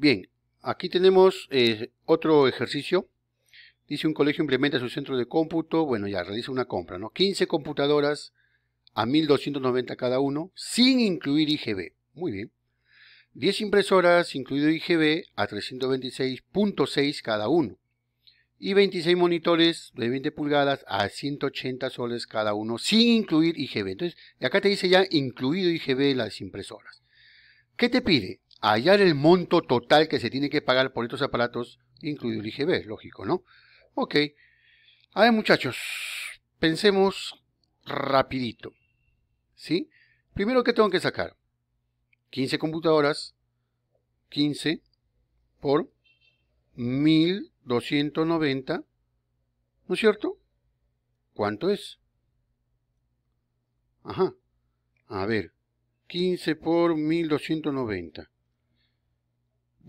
Bien, aquí tenemos eh, otro ejercicio. Dice un colegio implementa su centro de cómputo, bueno ya, realiza una compra, ¿no? 15 computadoras a 1290 cada uno, sin incluir IGB. Muy bien. 10 impresoras, incluido IGB, a 326.6 cada uno. Y 26 monitores de 20 pulgadas a 180 soles cada uno, sin incluir IGB. Entonces, acá te dice ya incluido IGB las impresoras. ¿Qué te pide? hallar el monto total que se tiene que pagar por estos aparatos, incluido el IGB, lógico, ¿no? Ok. A ver, muchachos, pensemos rapidito. ¿Sí? Primero, ¿qué tengo que sacar? 15 computadoras, 15 por 1290, ¿no es cierto? ¿Cuánto es? Ajá. A ver, 15 por 1290.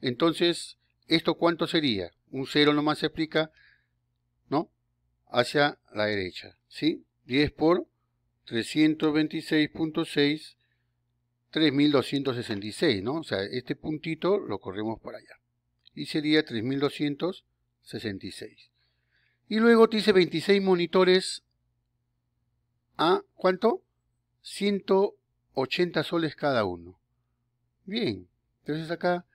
Entonces, ¿esto cuánto sería? Un 0 nomás se explica, ¿no? Hacia la derecha, ¿sí? 10 por 326.6, 3266, ¿no? O sea, este puntito lo corremos para allá. Y sería 3266. Y luego te dice 26 monitores a, ¿cuánto? 180 soles cada uno. Bien, entonces acá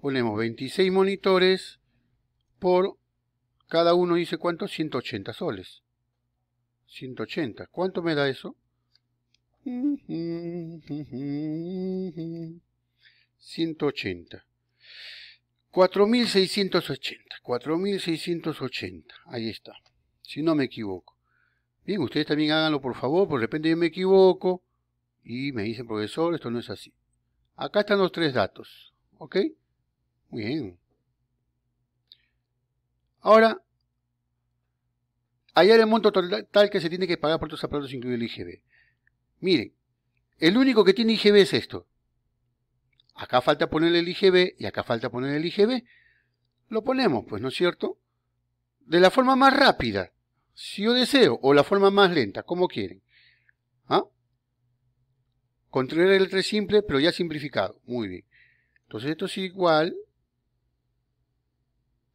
ponemos 26 monitores por cada uno dice cuánto, 180 soles. 180. ¿Cuánto me da eso? 180. 4680. 4680. Ahí está. Si no me equivoco. Bien, ustedes también háganlo por favor, por de repente yo me equivoco y me dicen, profesor, esto no es así. Acá están los tres datos. ¿Ok? Muy bien. Ahora, hallar el monto total que se tiene que pagar por estos aparatos incluido el IGB. Miren, el único que tiene IGB es esto. Acá falta poner el IGB y acá falta poner el IGB. Lo ponemos, pues, ¿no es cierto? De la forma más rápida, si yo deseo, o la forma más lenta, como quieren. ¿Ah? el el 3 simple, pero ya simplificado. Muy bien. Entonces esto es igual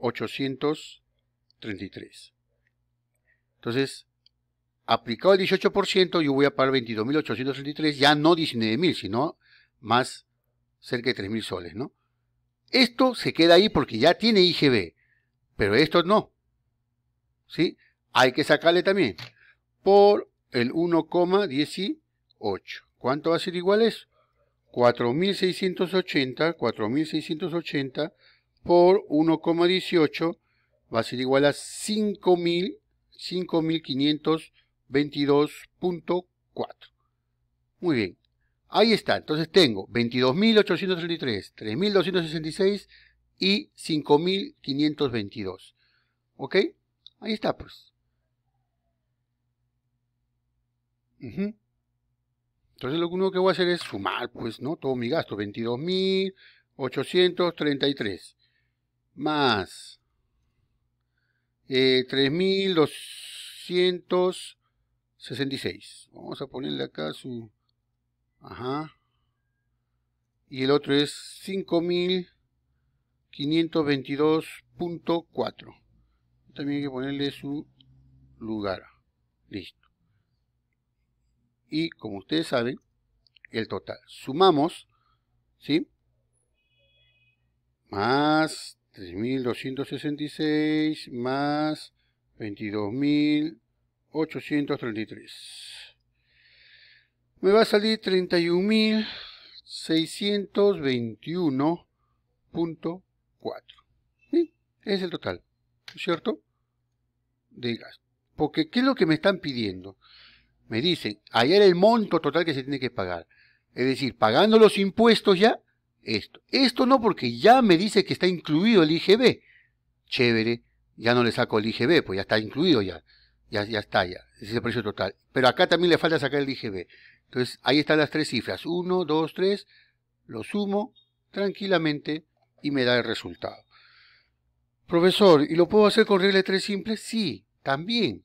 833. Entonces, aplicado el 18%, yo voy a pagar 22.833, ya no 19.000, sino más cerca de 3.000 soles, ¿no? Esto se queda ahí porque ya tiene IGB, pero esto no. ¿Sí? Hay que sacarle también por el 1,18. ¿Cuánto va a ser igual eso? 4.680, 4.680 por 1,18 va a ser igual a 5.522.4. Muy bien. Ahí está. Entonces tengo 22.833, 3.266 y 5.522. ¿Ok? Ahí está, pues. Entonces lo único que voy a hacer es sumar, pues, ¿no? Todo mi gasto. 22.833 más eh, y 3.266. Vamos a ponerle acá su... Ajá. Y el otro es 5.522.4. También hay que ponerle su lugar. Listo. Y como ustedes saben, el total. Sumamos, ¿sí? Más 3.266 más 22.833. Me va a salir 31.621.4. ¿Sí? Es el total, cierto? Digas, Porque, ¿qué es lo que me están pidiendo? Me dicen, era el monto total que se tiene que pagar. Es decir, pagando los impuestos ya, esto. Esto no porque ya me dice que está incluido el IGB. Chévere, ya no le saco el IGB, pues ya está incluido ya. Ya, está, ya. Ese es el precio total. Pero acá también le falta sacar el IGB. Entonces, ahí están las tres cifras. 1, 2, 3. Lo sumo tranquilamente y me da el resultado. Profesor, ¿y lo puedo hacer con regla de tres simples? Sí, también.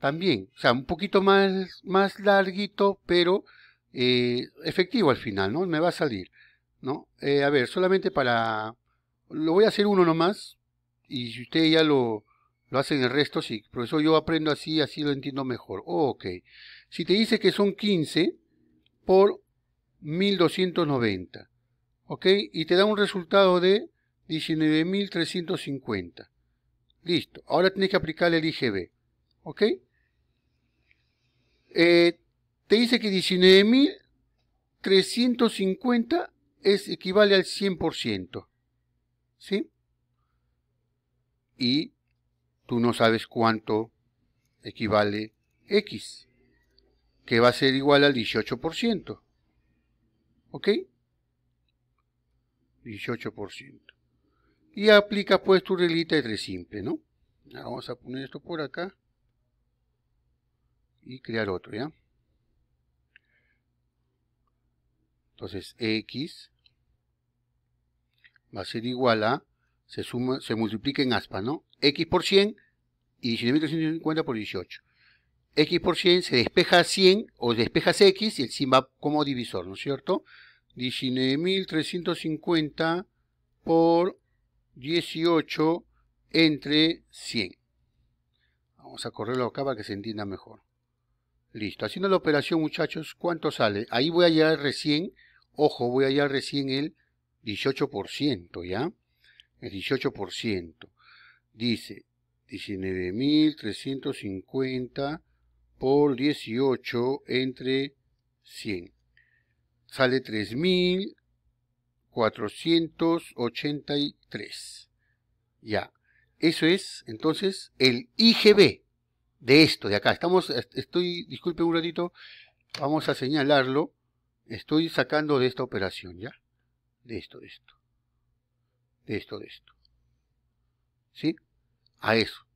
También. O sea, un poquito más, más larguito, pero eh, efectivo al final, ¿no? Me va a salir. ¿no? Eh, a ver, solamente para... Lo voy a hacer uno nomás, y si ustedes ya lo, lo hacen el resto, sí. eso yo aprendo así, así lo entiendo mejor. ok. Si te dice que son 15 por 1290, ¿ok? Y te da un resultado de 19.350. Listo. Ahora tienes que aplicar el IGB, ¿ok? Eh, te dice que 19.350 es, equivale al 100%. ¿Sí? Y tú no sabes cuánto equivale X, que va a ser igual al 18%. ¿Ok? 18%. Y aplica pues tu reglita de tres simple, ¿no? vamos a poner esto por acá y crear otro, ¿ya? Entonces X va a ser igual a, se suma, se multiplica en aspa, ¿no? X por 100 y 19.350 por 18. X por 100 se despeja 100 o despejas X y el 100 va como divisor, ¿no es cierto? 19.350 por 18 entre 100. Vamos a correrlo acá para que se entienda mejor. Listo, haciendo la operación muchachos, ¿cuánto sale? Ahí voy a llegar recién Ojo, voy a hallar recién el 18%, ¿ya? El 18%. Dice 19.350 por 18 entre 100. Sale 3.483. Ya. Eso es, entonces, el IGB de esto de acá. Estamos, estoy, disculpe un ratito, vamos a señalarlo estoy sacando de esta operación, ¿ya? De esto, de esto. De esto, de esto. ¿Sí? A eso.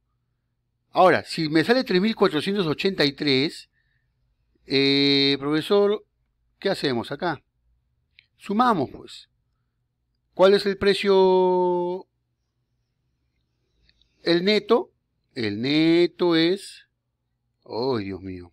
Ahora, si me sale 3483, eh, profesor, ¿qué hacemos acá? Sumamos, pues. ¿Cuál es el precio? El neto. El neto es... oh, Dios mío!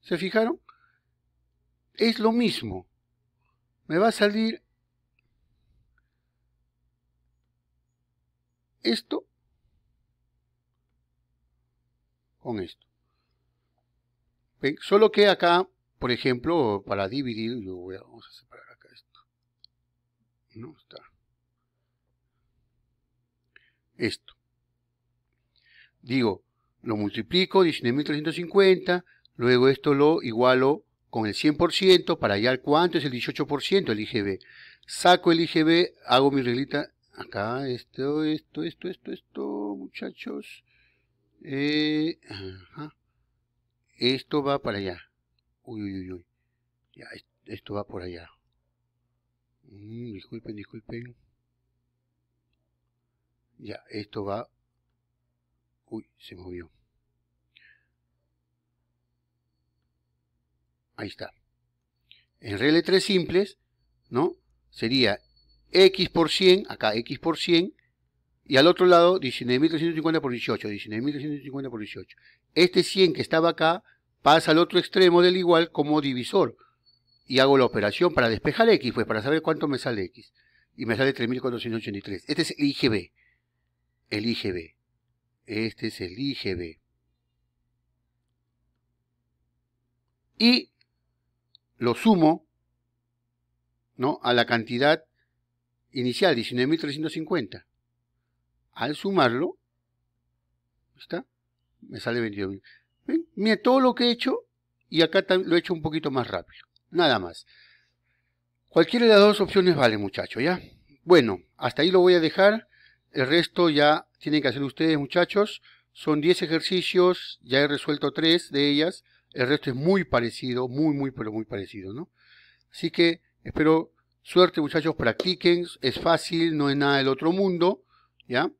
¿Se fijaron? Es lo mismo. Me va a salir esto con esto. Solo que acá, por ejemplo, para dividir, yo voy a, vamos a separar acá esto. No está. Esto. Digo, lo multiplico, 19.350 Luego esto lo igualo con el 100% para hallar cuánto es el 18% el IGB. Saco el IGB, hago mi reglita. Acá, esto, esto, esto, esto, esto, muchachos. Eh, esto va para allá. Uy, uy, uy. uy. Ya, esto va por allá. Mm, disculpen, disculpen. Ya, esto va... Uy, se movió. Ahí está. En regla 3 simples, ¿no? Sería x por 100, acá x por 100, y al otro lado 19.350 por 18, 19.350 por 18. Este 100 que estaba acá pasa al otro extremo del igual como divisor. Y hago la operación para despejar x, pues para saber cuánto me sale x. Y me sale 3.483. Este es el IGB. El IGB. Este es el IGB. Y lo sumo ¿no? a la cantidad inicial, 19.350. Al sumarlo, ¿está? Me sale 22.000. Mira todo lo que he hecho y acá lo he hecho un poquito más rápido. Nada más. Cualquiera de las dos opciones vale, muchachos, ¿ya? Bueno, hasta ahí lo voy a dejar. El resto ya tienen que hacer ustedes, muchachos. Son 10 ejercicios, ya he resuelto 3 de ellas. El resto es muy parecido, muy, muy, pero muy parecido, ¿no? Así que espero suerte, muchachos, practiquen, es fácil, no es nada del otro mundo, ¿ya?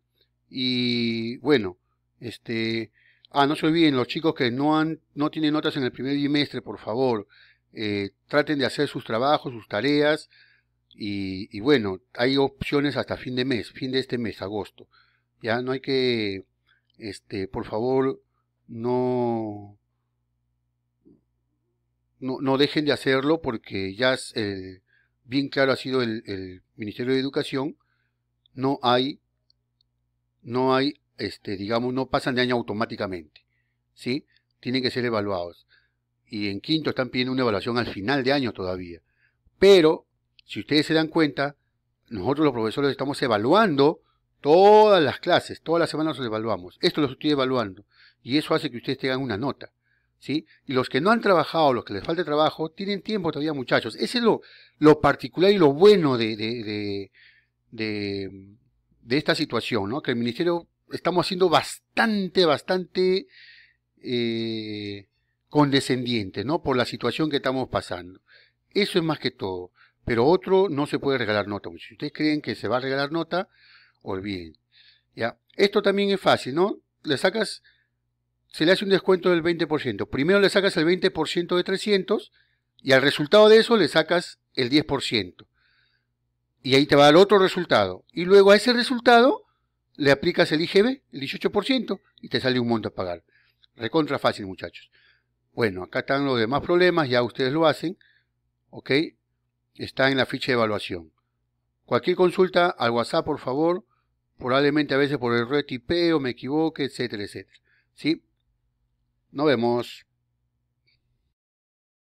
Y bueno, este... Ah, no se olviden, los chicos que no, han, no tienen notas en el primer bimestre, por favor, eh, traten de hacer sus trabajos, sus tareas, y, bueno, hay opciones hasta fin de mes, fin de este mes, agosto. Ya no hay que, este, por favor, no, no, no dejen de hacerlo porque ya es, eh, bien claro ha sido el, el, Ministerio de Educación, no hay, no hay, este, digamos, no pasan de año automáticamente, ¿sí? Tienen que ser evaluados. Y en quinto están pidiendo una evaluación al final de año todavía. Pero, si ustedes se dan cuenta, nosotros los profesores estamos evaluando todas las clases, todas las semanas los evaluamos. Esto los estoy evaluando. Y eso hace que ustedes tengan una nota. ¿sí? Y los que no han trabajado, los que les falta trabajo, tienen tiempo todavía, muchachos. Ese es lo, particular y lo bueno de, de, de, esta situación, ¿no? Que el Ministerio estamos haciendo bastante, bastante eh, condescendientes, ¿no? Por la situación que estamos pasando. Eso es más que todo. Pero otro no se puede regalar nota. Si ustedes creen que se va a regalar nota, olviden. ¿Ya? Esto también es fácil, ¿no? Le sacas se le hace un descuento del 20%. Primero le sacas el 20% de 300 y al resultado de eso le sacas el 10%. Y ahí te va el otro resultado. Y luego a ese resultado le aplicas el IGB, el 18%, y te sale un monto a pagar. Recontra fácil, muchachos. Bueno, acá están los demás problemas, ya ustedes lo hacen. ¿Ok? Está en la ficha de evaluación. Cualquier consulta al WhatsApp, por favor. Probablemente a veces por el retipeo, me equivoque, etcétera, etcétera. ¿Sí? Nos vemos.